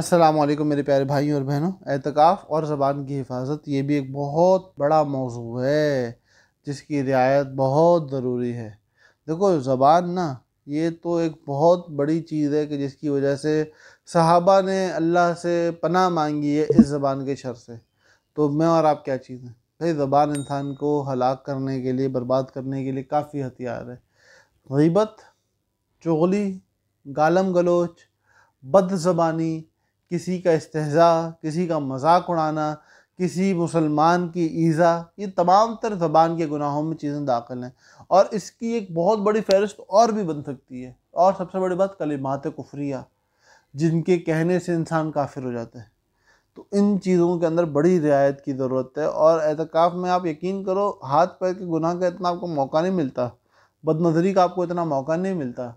अस्सलाम वालेकुम मेरे प्यारे भाई और बहनों एहतिकाफ़ और ज़बान की हिफाजत ये भी एक बहुत बड़ा मौजू है जिसकी रियायत बहुत ज़रूरी है देखो ज़बान ना ये तो एक बहुत बड़ी चीज़ है कि जिसकी वजह से सहाबा ने अल्लाह से पनाह मांगी है इस ज़बान के शर से तो मैं और आप क्या चीज़ हैं भाई ज़बान इंसान को हलाक करने के लिए बर्बाद करने के लिए काफ़ी हथियार है गीबत चुगली गालम गलोच बद ज़बानी किसी का इस्तेजा किसी का मजाक उड़ाना किसी मुसलमान की ईज़ा ये तमाम तर ज़बान के गुनाहों में चीज़ें दाखिल हैं और इसकी एक बहुत बड़ी फहरिस्त और भी बन सकती है और सबसे बड़ी बात कलिमात कुफरिया जिनके कहने से इंसान काफिर हो जाता है तो इन चीज़ों के अंदर बड़ी रियायत की ज़रूरत है और एहतिकाफ़ में आप यकीन करो हाथ पैर के गुनाह का इतना आपको मौका नहीं मिलता बदनज़री का आपको इतना मौका नहीं मिलता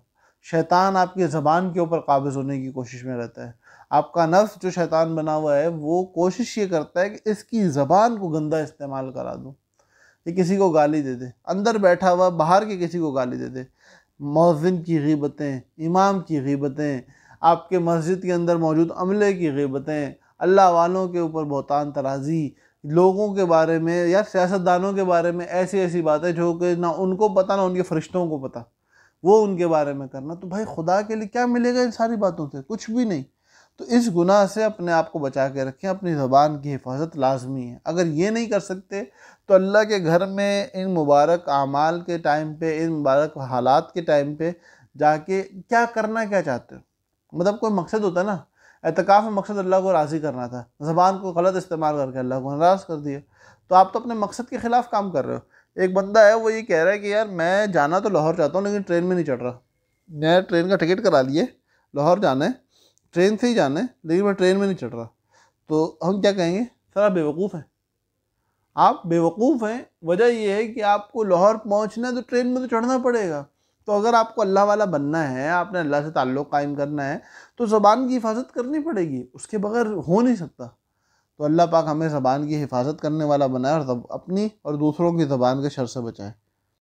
शैतान आपकी ज़बान के ऊपर काबिज़ होने की कोशिश में रहता है आपका नफ्स जो शैतान बना हुआ है वो कोशिश ये करता है कि इसकी ज़बान को गंदा इस्तेमाल करा दूँ ये किसी को गाली दे दे अंदर बैठा हुआ बाहर के किसी को गाली दे दे मौजिन की गीबतें इमाम की गीबतें आपके मस्जिद के अंदर मौजूद अमले की गीबतें अल्लाह वालों के ऊपर बहतान तराजी लोगों के बारे में या सियासतदानों के बारे में ऐसी ऐसी बातें जो कि ना उनको पता ना उनके फरिश्तों को पता वो उनके बारे में करना तो भाई खुदा के लिए क्या मिलेगा इन सारी बातों से कुछ भी नहीं तो इस गुनाह से अपने आप को बचा के रखें अपनी ज़बान की हिफाजत लाजमी है अगर ये नहीं कर सकते तो अल्लाह के घर में इन मुबारक आमाल के टाइम पे इन मुबारक हालात के टाइम पे जाके क्या करना क्या चाहते हो मतलब कोई मकसद होता ना एहतिकाफ़ में मकसद अल्लाह को राज़ी करना था ज़बान को गलत इस्तेमाल करके अल्लाह को नाराज़ कर दिया तो आप तो अपने मकसद के ख़िलाफ़ काम कर रहे हो एक बंदा है वो ये कह रहा है कि यार मैं जाना तो लाहौर चाहता हूँ लेकिन ट्रेन में नहीं चढ़ रहा मैं ट्रेन का टिकट करा लिए लाहौर जाना है ट्रेन से ही जाना है लेकिन मैं ट्रेन में नहीं चढ़ रहा तो हम क्या कहेंगे सर आप बेवकूफ़ हैं आप बेवकूफ़ हैं वजह ये है कि आपको लाहौर पहुँचना है तो ट्रेन में तो चढ़ना पड़ेगा तो अगर आपको अल्लाह वाला बनना है आपने अल्लाह से ताल्लुक़ कायम करना है तो ज़बान की हिफाजत करनी पड़ेगी उसके बगैर हो नहीं सकता तो अल्लाह पाक हमें ज़बान की हिफाजत करने वाला बनाए और अपनी और दूसरों की ज़बान के शर से बचाएँ